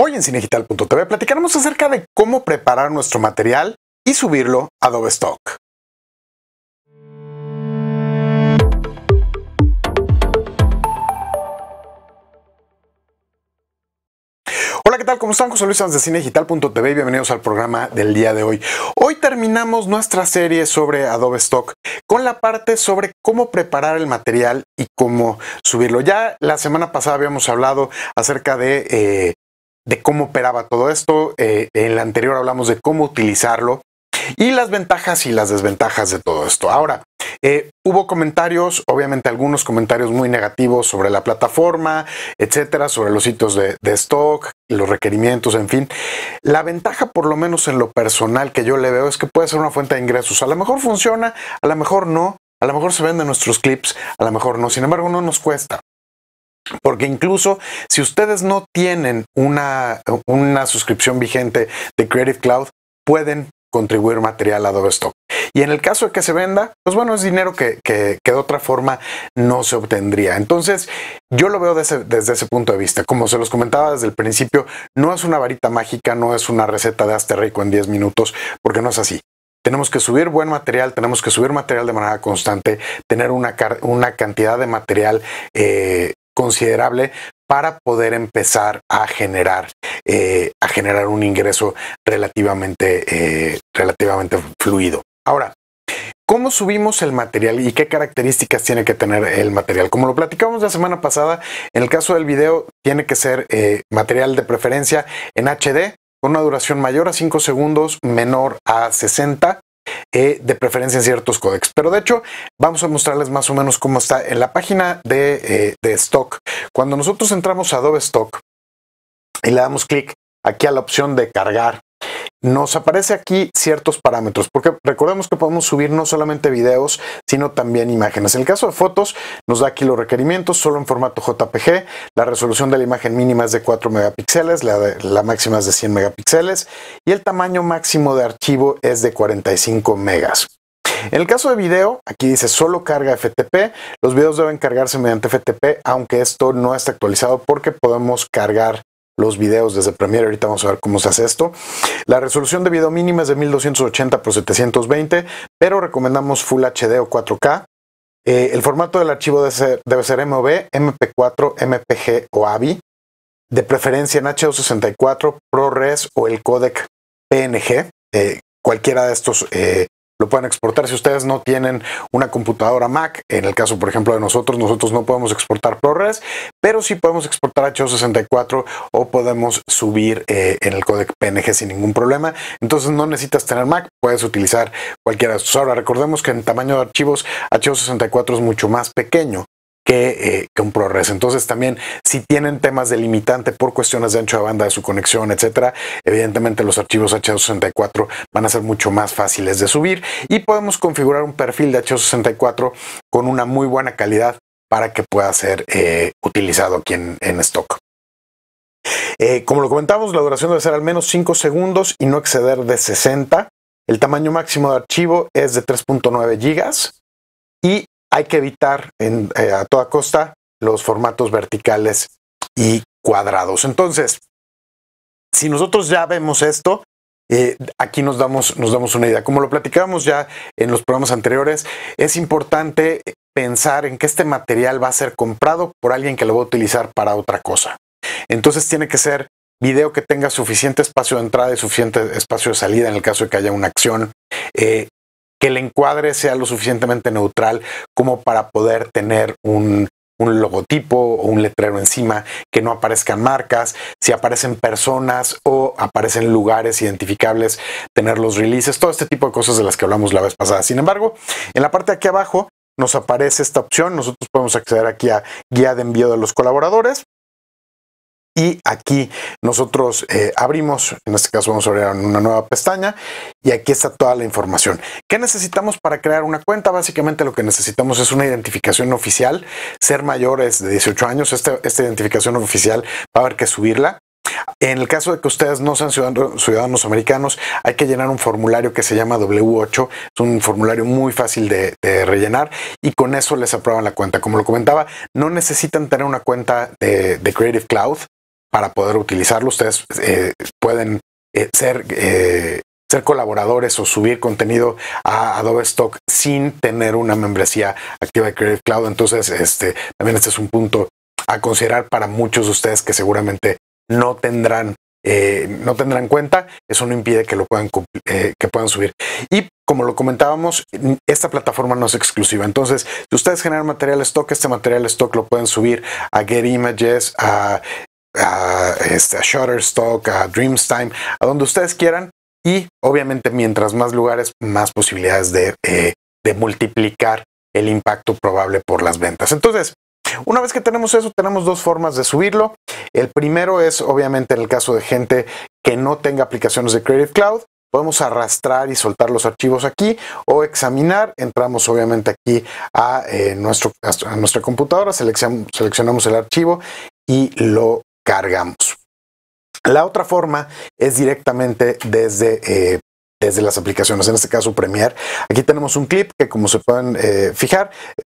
Hoy en Cinegital.tv platicaremos acerca de cómo preparar nuestro material y subirlo a Adobe Stock. Hola, ¿qué tal? ¿Cómo están? José Luis Sanz de Cinegital.tv y bienvenidos al programa del día de hoy. Hoy terminamos nuestra serie sobre Adobe Stock con la parte sobre cómo preparar el material y cómo subirlo. Ya la semana pasada habíamos hablado acerca de eh, de cómo operaba todo esto. Eh, en la anterior hablamos de cómo utilizarlo y las ventajas y las desventajas de todo esto. Ahora, eh, hubo comentarios, obviamente algunos comentarios muy negativos sobre la plataforma, etcétera, sobre los sitios de, de stock, los requerimientos, en fin. La ventaja, por lo menos en lo personal que yo le veo, es que puede ser una fuente de ingresos. A lo mejor funciona, a lo mejor no. A lo mejor se venden nuestros clips, a lo mejor no. Sin embargo, no nos cuesta. Porque incluso si ustedes no tienen una, suscripción vigente de Creative Cloud, pueden contribuir material a Adobe Stock. Y en el caso de que se venda, pues bueno, es dinero que, de otra forma no se obtendría. Entonces, yo lo veo desde, ese punto de vista. Como se los comentaba desde el principio, no es una varita mágica, no es una receta de hazte rico en 10 minutos, porque no es así. Tenemos que subir buen material, tenemos que subir material de manera constante, tener una, una cantidad de material eh, considerable para poder empezar a generar, eh, a generar un ingreso relativamente, eh, relativamente fluido. Ahora, ¿Cómo subimos el material y qué características tiene que tener el material? Como lo platicamos la semana pasada, en el caso del video tiene que ser eh, material de preferencia en HD, con una duración mayor a 5 segundos, menor a 60, eh, de preferencia en ciertos codecs Pero de hecho, vamos a mostrarles más o menos cómo está en la página de, eh, de stock. Cuando nosotros entramos a Adobe Stock y le damos clic aquí a la opción de cargar nos aparece aquí ciertos parámetros, porque recordemos que podemos subir no solamente videos, sino también imágenes. En el caso de fotos, nos da aquí los requerimientos, solo en formato JPG, la resolución de la imagen mínima es de 4 megapíxeles, la, la máxima es de 100 megapíxeles y el tamaño máximo de archivo es de 45 megas. En el caso de video, aquí dice solo carga FTP. Los videos deben cargarse mediante FTP, aunque esto no está actualizado porque podemos cargar los videos desde Premiere. Ahorita vamos a ver cómo se hace esto. La resolución de video mínima es de 1280 x 720, pero recomendamos Full HD o 4K. Eh, el formato del archivo debe ser, MOV, MP4, MPG o AVI, de preferencia en H264, ProRes o el codec PNG. Eh, cualquiera de estos eh, lo pueden exportar. Si ustedes no tienen una computadora Mac, en el caso, por ejemplo, de nosotros, nosotros no podemos exportar ProRes, pero sí podemos exportar H264 o podemos subir eh, en el codec PNG sin ningún problema. Entonces no necesitas tener Mac, puedes utilizar cualquiera de estos. Ahora, recordemos que en tamaño de archivos H264 es mucho más pequeño. Eh, que, un ProRes. Entonces también si tienen temas delimitante por cuestiones de ancho de banda de su conexión, etcétera, evidentemente los archivos H264 van a ser mucho más fáciles de subir y podemos configurar un perfil de H264 con una muy buena calidad para que pueda ser eh, utilizado aquí en, stock. Eh, como lo comentamos, la duración debe ser al menos 5 segundos y no exceder de 60. El tamaño máximo de archivo es de 3.9 GB y hay que evitar eh, a toda costa los formatos verticales y cuadrados. Entonces, si nosotros ya vemos esto, eh, aquí nos damos, nos damos una idea. Como lo platicábamos ya en los programas anteriores, es importante pensar en que este material va a ser comprado por alguien que lo va a utilizar para otra cosa. Entonces tiene que ser video que tenga suficiente espacio de entrada y suficiente espacio de salida en el caso de que haya una acción. Eh, que el encuadre sea lo suficientemente neutral como para poder tener un, un logotipo o un letrero encima, que no aparezcan marcas, si aparecen personas o aparecen lugares identificables, tener los releases, todo este tipo de cosas de las que hablamos la vez pasada. Sin embargo, en la parte de aquí abajo nos aparece esta opción, nosotros podemos acceder aquí a guía de envío de los colaboradores, y aquí nosotros eh, abrimos, en este caso vamos a abrir una nueva pestaña y aquí está toda la información. ¿Qué necesitamos para crear una cuenta? Básicamente lo que necesitamos es una identificación oficial, ser mayores de 18 años, este, esta identificación oficial va a haber que subirla. En el caso de que ustedes no sean ciudadanos, americanos, hay que llenar un formulario que se llama W8. Es un formulario muy fácil de, rellenar y con eso les aprueban la cuenta. Como lo comentaba, no necesitan tener una cuenta de Creative Cloud para poder utilizarlo. Ustedes eh, pueden eh, ser, eh, ser colaboradores o subir contenido a Adobe Stock sin tener una membresía activa de Creative Cloud. Entonces, este, también este es un punto a considerar para muchos de ustedes que seguramente no tendrán no tendrán cuenta, eso no impide que lo puedan, que puedan subir. Y como lo comentábamos, esta plataforma no es exclusiva. Entonces, si ustedes generan material stock, este material stock lo pueden subir a Get Images, a a, este, a Shutterstock, a Dreamstime, a donde ustedes quieran. Y obviamente mientras más lugares, más posibilidades eh, de, multiplicar el impacto probable por las ventas. Entonces, una vez que tenemos eso, tenemos dos formas de subirlo. El primero es, obviamente, en el caso de gente que no tenga aplicaciones de Creative Cloud, podemos arrastrar y soltar los archivos aquí o examinar. Entramos, obviamente, aquí a, eh, nuestro, a nuestra computadora, seleccionamos el archivo y lo cargamos. La otra forma es directamente desde, eh, desde las aplicaciones, en este caso Premiere. Aquí tenemos un clip que como se pueden eh, fijar,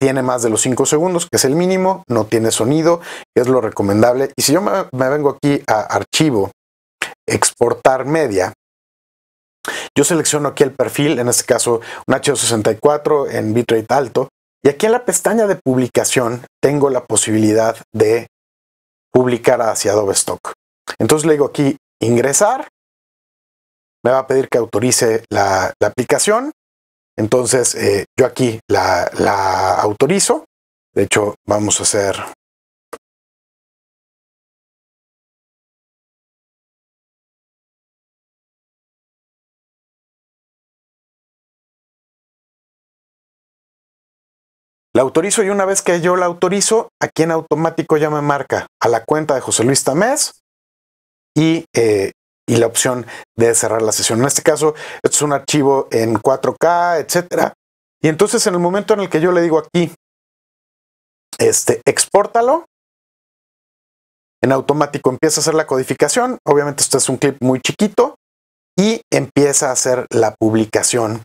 tiene más de los 5 segundos, que es el mínimo, no tiene sonido, es lo recomendable. Y si yo me, me vengo aquí a archivo, exportar media, yo selecciono aquí el perfil, en este caso un H264 en bitrate alto, y aquí en la pestaña de publicación tengo la posibilidad de Publicar hacia Adobe Stock. Entonces le digo aquí ingresar, me va a pedir que autorice la, aplicación, entonces eh, yo aquí la, la autorizo, de hecho vamos a hacer La autorizo y una vez que yo la autorizo, aquí en automático ya me marca a la cuenta de José Luis Tamés y, eh, la opción de cerrar la sesión. En este caso, es un archivo en 4K, etcétera. Y entonces en el momento en el que yo le digo aquí, este, expórtalo, en automático empieza a hacer la codificación. Obviamente esto es un clip muy chiquito y empieza a hacer la publicación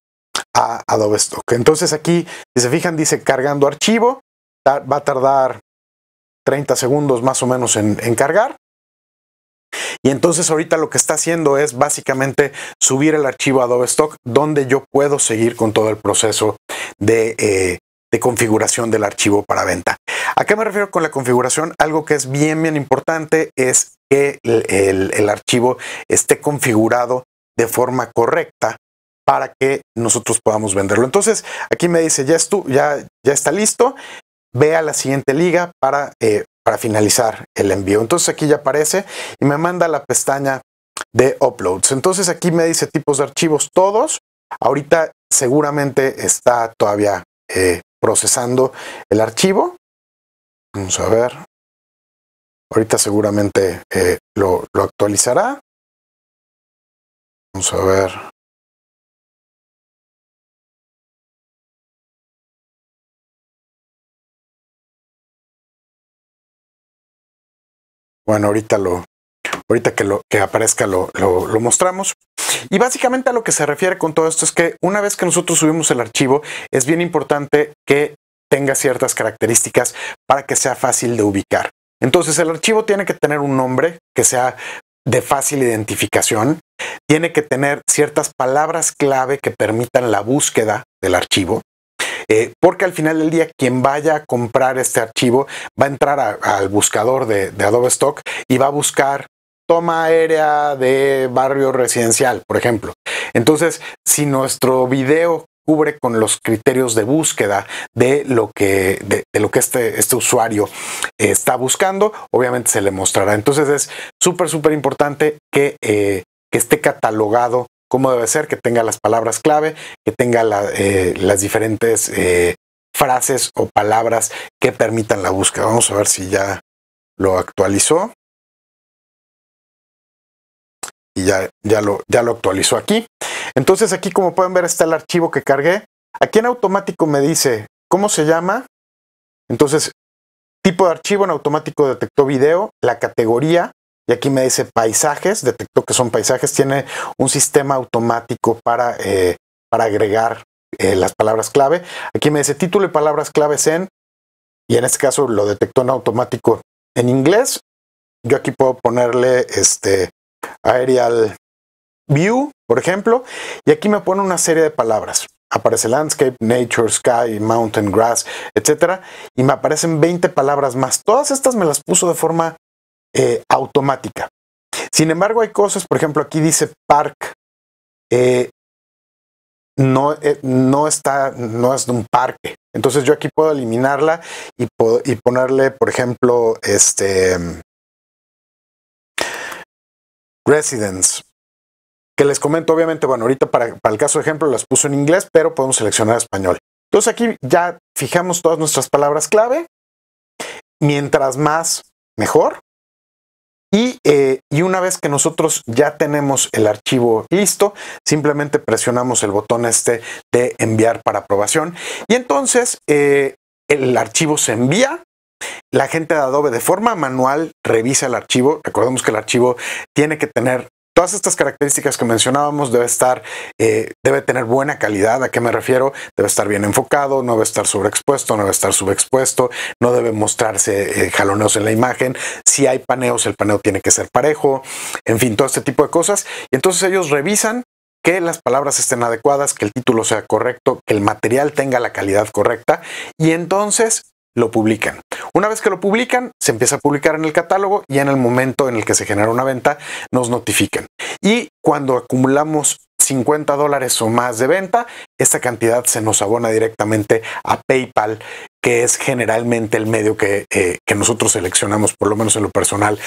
a Adobe Stock. Entonces aquí, si se fijan, dice cargando archivo, va a tardar 30 segundos más o menos en, cargar. Y entonces ahorita lo que está haciendo es básicamente subir el archivo a Adobe Stock donde yo puedo seguir con todo el proceso de, eh, configuración del archivo para venta. ¿A qué me refiero con la configuración? Algo que es bien, bien importante es que el archivo esté configurado de forma correcta para que nosotros podamos venderlo. Entonces, aquí me dice, ya, ya, ya está listo, ve a la siguiente liga para, eh, para finalizar el envío. Entonces aquí ya aparece y me manda la pestaña de uploads. Entonces aquí me dice tipos de archivos todos. Ahorita seguramente está todavía eh, procesando el archivo. Vamos a ver. Ahorita seguramente eh, lo, lo actualizará. Vamos a ver. Bueno, ahorita lo, ahorita que aparezca lo, mostramos. Y básicamente a lo que se refiere con todo esto es que una vez que nosotros subimos el archivo, es bien importante que tenga ciertas características para que sea fácil de ubicar. Entonces el archivo tiene que tener un nombre que sea de fácil identificación, tiene que tener ciertas palabras clave que permitan la búsqueda del archivo, eh, porque al final del día quien vaya a comprar este archivo va a entrar al buscador de, Adobe Stock y va a buscar toma aérea de barrio residencial, por ejemplo. Entonces, si nuestro video cubre con los criterios de búsqueda de lo que, de, lo que este, este usuario eh, está buscando, obviamente se le mostrará. Entonces es súper, súper importante que, eh, esté catalogado cómo debe ser, que tenga las palabras clave, que tenga eh, las diferentes eh, frases o palabras que permitan la búsqueda. Vamos a ver si ya lo actualizó. Y ya, ya, lo, ya lo actualizó aquí. Entonces aquí como pueden ver está el archivo que cargué. Aquí en automático me dice cómo se llama. Entonces tipo de archivo en automático detectó video, la categoría, y aquí me dice paisajes, detectó que son paisajes, tiene un sistema automático para, eh, para agregar eh, las palabras clave. Aquí me dice título y palabras claves en, y en este caso lo detectó en automático en inglés. Yo aquí puedo ponerle este aerial view, por ejemplo, y aquí me pone una serie de palabras. Aparece landscape, nature, sky, mountain, grass, etcétera, y me aparecen 20 palabras más. Todas estas me las puso de forma eh, automática. Sin embargo, hay cosas, por ejemplo, aquí dice park. Eh, no, eh, no, está, no es de un parque. Entonces yo aquí puedo eliminarla y, ponerle, por ejemplo, este residence. Que les comento, obviamente, bueno, ahorita para, para el caso de ejemplo las puso en inglés, pero podemos seleccionar español. Entonces aquí ya fijamos todas nuestras palabras clave. Mientras más, mejor. Eh, y, una vez que nosotros ya tenemos el archivo listo, simplemente presionamos el botón este de enviar para aprobación y entonces eh, el archivo se envía. La gente de Adobe de forma manual revisa el archivo. Recordemos que el archivo tiene que tener Todas estas características que mencionábamos debe estar, eh, debe tener buena calidad. ¿A qué me refiero? Debe estar bien enfocado, no debe estar sobreexpuesto, no debe estar subexpuesto, no debe mostrarse jaloneos en la imagen, si hay paneos, el paneo tiene que ser parejo, en fin, todo este tipo de cosas. Y entonces ellos revisan que las palabras estén adecuadas, que el título sea correcto, que el material tenga la calidad correcta y entonces lo publican. Una vez que lo publican, se empieza a publicar en el catálogo y en el momento en el que se genera una venta, nos notifican. Y cuando acumulamos 50 dólares o más de venta, esta cantidad se nos abona directamente a PayPal que es generalmente el medio eh, que, nosotros seleccionamos, por lo menos en lo personal,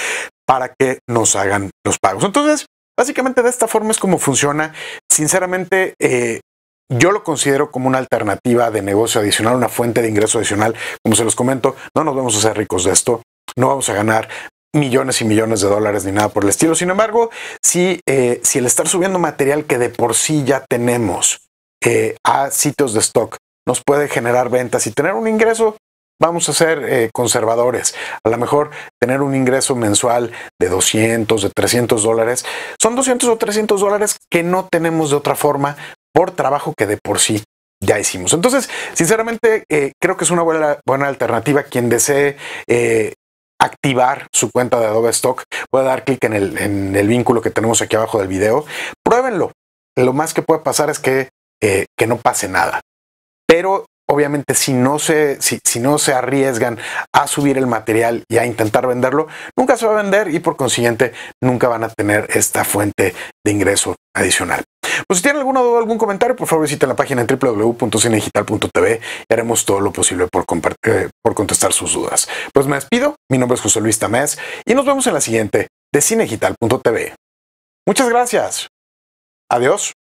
para que nos hagan los pagos. Entonces, básicamente de esta forma es como funciona. Sinceramente, eh, yo lo considero como una alternativa de negocio adicional, una fuente de ingreso adicional. Como se los comento, no nos vamos a hacer ricos de esto, no vamos a ganar millones y millones de dólares ni nada por el estilo. Sin embargo, si, eh, si el estar subiendo material que de por sí ya tenemos a sitios de stock nos puede generar ventas y tener un ingreso. Vamos a ser eh, conservadores. A lo mejor tener un ingreso mensual de 200, de 300 dólares. Son 200 o 300 dólares que no tenemos de otra forma por trabajo que de por sí ya hicimos. Entonces, sinceramente, eh, creo que es una buena, alternativa quien desee eh, activar su cuenta de Adobe Stock. puede dar clic en el, en el, vínculo que tenemos aquí abajo del video. Pruébenlo. Lo más que puede pasar es que no pase nada pero obviamente si no se, arriesgan a subir el material y a intentar venderlo, nunca se va a vender y por consiguiente nunca van a tener esta fuente de ingreso adicional. Pues si tienen alguna duda o algún comentario, por favor visiten la página www.cinegital.tv y haremos todo lo posible por, eh, por contestar sus dudas. Pues me despido, mi nombre es José Luis Tamés y nos vemos en la siguiente de cinegital.tv. Muchas gracias. Adiós.